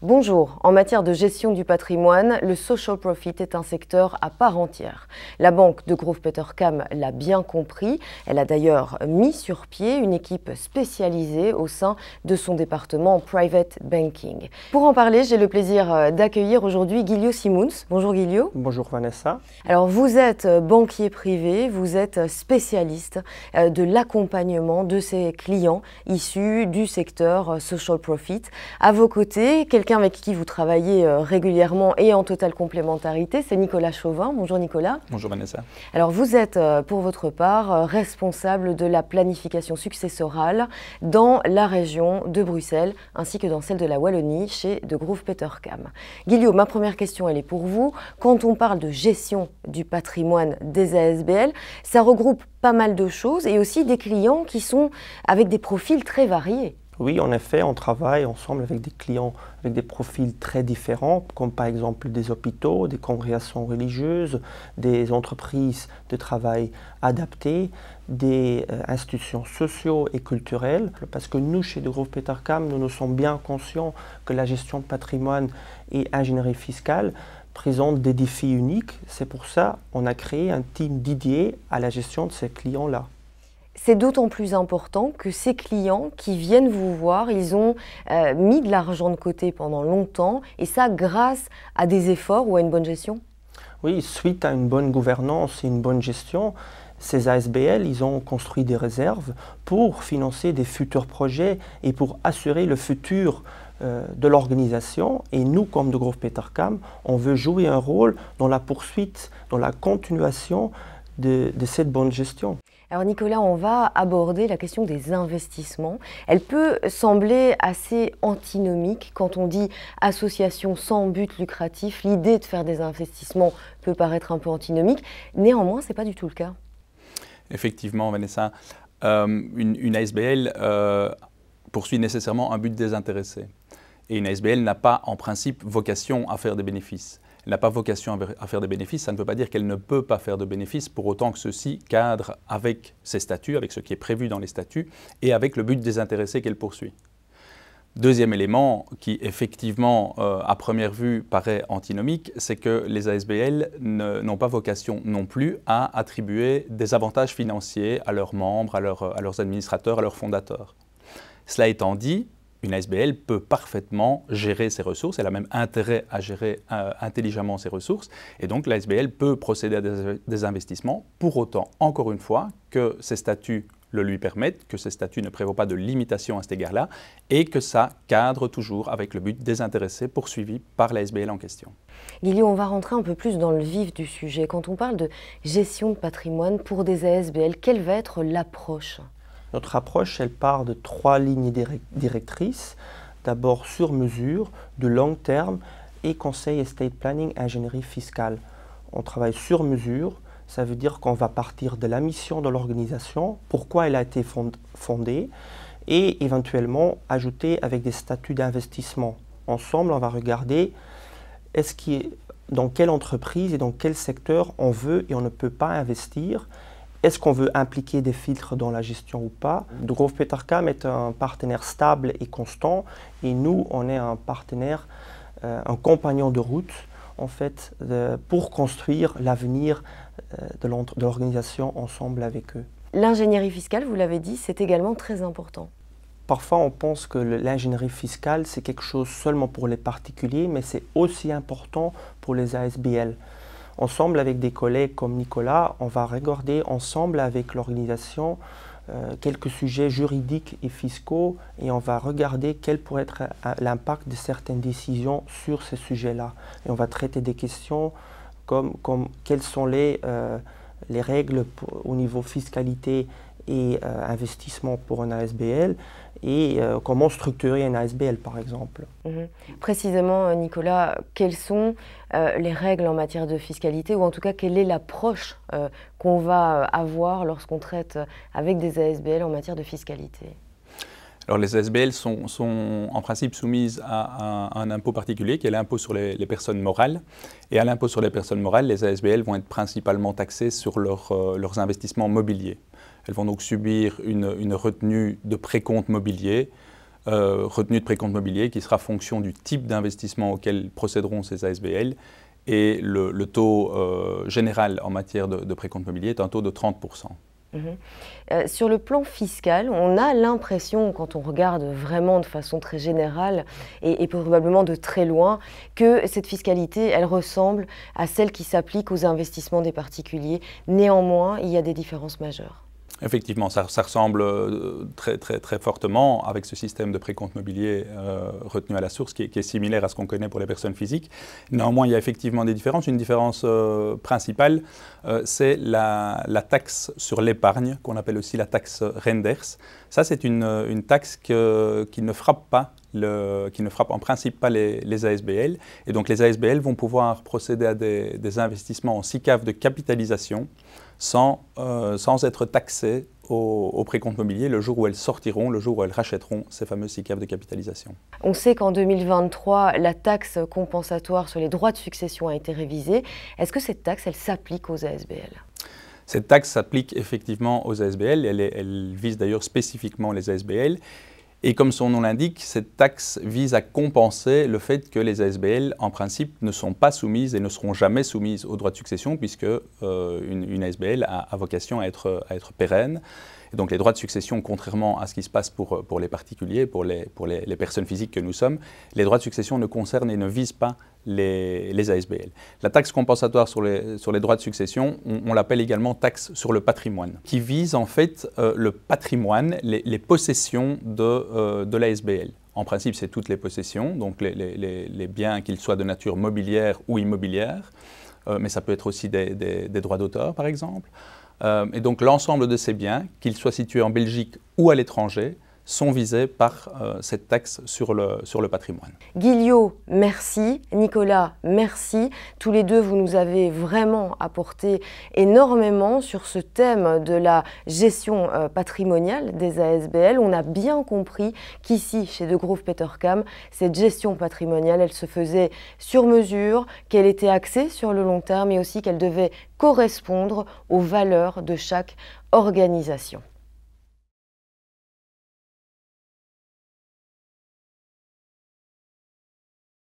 Bonjour. En matière de gestion du patrimoine, le social profit est un secteur à part entière. La banque de Grove Petercam l'a bien compris. Elle a d'ailleurs mis sur pied une équipe spécialisée au sein de son département private banking. Pour en parler, j'ai le plaisir euh, d'accueillir aujourd'hui Guilio Simons. Bonjour Guilio. Bonjour Vanessa. Alors vous êtes euh, banquier privé, vous êtes euh, spécialiste de l'accompagnement de ses clients issus du secteur social profit. À vos côtés, quelqu'un avec qui vous travaillez euh, régulièrement et en totale complémentarité, c'est Nicolas Chauvin. Bonjour Nicolas. Bonjour Vanessa. Alors vous êtes euh, pour votre part euh, responsable de la planification successorale dans la région de Bruxelles ainsi que dans celle de la Wallonie chez De Groove Petercam. Guillaume, ma première question elle est pour vous. Quand on parle de gestion du patrimoine des ASBL, ça regroupe pas mal de choses et aussi des clients qui sont avec des profils très variés. Oui, en effet, on travaille ensemble avec des clients avec des profils très différents, comme par exemple des hôpitaux, des congrégations religieuses, des entreprises de travail adaptées, des euh, institutions sociaux et culturelles, parce que nous, chez De groupe Petarcam, nous nous sommes bien conscients que la gestion de patrimoine et ingénierie fiscale présentent des défis uniques. C'est pour ça qu'on a créé un team dédié à la gestion de ces clients-là. C'est d'autant plus important que ces clients qui viennent vous voir, ils ont euh, mis de l'argent de côté pendant longtemps, et ça grâce à des efforts ou à une bonne gestion Oui, suite à une bonne gouvernance et une bonne gestion, ces ASBL, ils ont construit des réserves pour financer des futurs projets et pour assurer le futur euh, de l'organisation. Et nous, comme de groupe Petercam, on veut jouer un rôle dans la poursuite, dans la continuation de cette bonne gestion. Alors Nicolas, on va aborder la question des investissements. Elle peut sembler assez antinomique quand on dit association sans but lucratif. L'idée de faire des investissements peut paraître un peu antinomique. Néanmoins, ce n'est pas du tout le cas. Effectivement, Vanessa, euh, une, ASBL euh, poursuit nécessairement un but désintéressé. Et une ASBL n'a pas en principe vocation à faire des bénéfices n'a pas vocation à faire des bénéfices, ça ne veut pas dire qu'elle ne peut pas faire de bénéfices, pour autant que ceci cadre avec ses statuts, avec ce qui est prévu dans les statuts, et avec le but désintéressé qu'elle poursuit. Deuxième élément qui effectivement euh, à première vue paraît antinomique, c'est que les ASBL n'ont pas vocation non plus à attribuer des avantages financiers à leurs membres, à, à leurs administrateurs, à leurs fondateurs. Cela étant dit, une ASBL peut parfaitement gérer ses ressources, elle a même intérêt à gérer euh, intelligemment ses ressources, et donc l'ASBL peut procéder à des, investissements, pour autant, encore une fois, que ses statuts le lui permettent, que ses statuts ne prévoient pas de limitation à cet égard-là, et que ça cadre toujours avec le but désintéressé poursuivi par l'ASBL en question. Lily, on va rentrer un peu plus dans le vif du sujet. Quand on parle de gestion de patrimoine pour des ASBL, quelle va être l'approche notre approche, elle part de trois lignes directrices. D'abord sur mesure, de long terme et conseil estate planning, ingénierie fiscale. On travaille sur mesure, ça veut dire qu'on va partir de la mission de l'organisation, pourquoi elle a été fondée, et éventuellement ajouter avec des statuts d'investissement. Ensemble, on va regarder dans quelle entreprise et dans quel secteur on veut et on ne peut pas investir, est-ce qu'on veut impliquer des filtres dans la gestion ou pas Drove groupe est un partenaire stable et constant et nous, on est un partenaire, euh, un compagnon de route en fait pour construire l'avenir euh, de l'organisation ensemble avec eux. L'ingénierie fiscale, vous l'avez dit, c'est également très important. Parfois, on pense que l'ingénierie fiscale, c'est quelque chose seulement pour les particuliers, mais c'est aussi important pour les ASBL ensemble avec des collègues comme Nicolas, on va regarder ensemble avec l'organisation euh, quelques sujets juridiques et fiscaux et on va regarder quel pourrait être euh, l'impact de certaines décisions sur ces sujets-là. Et on va traiter des questions comme, quelles sont les, euh, règles au niveau fiscalité et euh, investissement pour un ASBL et euh, comment structurer un ASBL par exemple. Mhm. Précisément, euh, Nicolas, quelles sont les règles en matière de fiscalité ou en tout cas quelle est l'approche qu'on va avoir lorsqu'on traite avec des ASBL en matière de fiscalité les ASBL sont, en principe soumises à, un impôt particulier qui est l'impôt sur les, personnes morales. Et à l'impôt sur les personnes morales, les ASBL vont être principalement taxées sur euh, leurs investissements mobiliers. Elles vont donc subir une, retenue de précompte mobilier, euh, retenue de précompte mobilier qui sera fonction du type d'investissement auquel procéderont ces ASBL et le, taux euh, général en matière de, de précompte mobilier est un taux de 30%. Mhm. Euh, sur le plan fiscal, on a l'impression, quand on regarde vraiment de façon très générale et, et, probablement de très loin, que cette fiscalité, elle ressemble à celle qui s'applique aux investissements des particuliers. Néanmoins, il y a des différences majeures. Effectivement, ça, ressemble euh, très, très, très fortement avec ce système de précompte mobilier euh, retenu à la source qui est, similaire à ce qu'on connaît pour les personnes physiques. Néanmoins, il y a effectivement des différences. Une différence euh, principale, c'est la, taxe sur l'épargne, qu'on appelle aussi la taxe Renders. Ça, c'est une, taxe qui ne frappe pas qui ne frappe en principe pas les, ASBL. Et donc les ASBL vont pouvoir procéder à des, investissements en SICAV de capitalisation sans, euh, sans être taxés au, au précompte mobilier le jour où elles sortiront, le jour où elles rachèteront ces fameux SICAV de capitalisation. On sait qu'en 2023, la taxe compensatoire sur les droits de succession a été révisée. Est-ce que cette taxe, elle s'applique aux ASBL Cette taxe s'applique effectivement aux ASBL, elle, elle vise d'ailleurs spécifiquement les ASBL. Et comme son nom l'indique, cette taxe vise à compenser le fait que les ASBL, en principe, ne sont pas soumises et ne seront jamais soumises au droit de succession, puisque euh, une, ASBL a, vocation à être pérenne donc les droits de succession, contrairement à ce qui se passe pour, euh, les particuliers, pour, les, personnes physiques que nous sommes, les droits de succession ne concernent et ne visent pas les, ASBL. La taxe compensatoire sur les, droits de succession, on, l'appelle également taxe sur le patrimoine, qui vise en fait euh, le patrimoine, les, possessions de, euh, de l'ASBL. En principe, c'est toutes les possessions, donc les, biens, qu'ils soient de nature mobilière ou immobilière, mais ça peut être aussi des droits d'auteur, par exemple. Euh, et donc l'ensemble de ces biens, qu'ils soient situés en Belgique ou à l'étranger, sont visés par euh, cette taxe sur le, sur le patrimoine. Guillot, merci. Nicolas, merci. Tous les deux, vous nous avez vraiment apporté énormément sur ce thème de la gestion euh, patrimoniale des ASBL. On a bien compris qu'ici, chez De Groove Petercam, cette gestion patrimoniale, elle se faisait sur mesure, qu'elle était axée sur le long terme et aussi qu'elle devait correspondre aux valeurs de chaque organisation.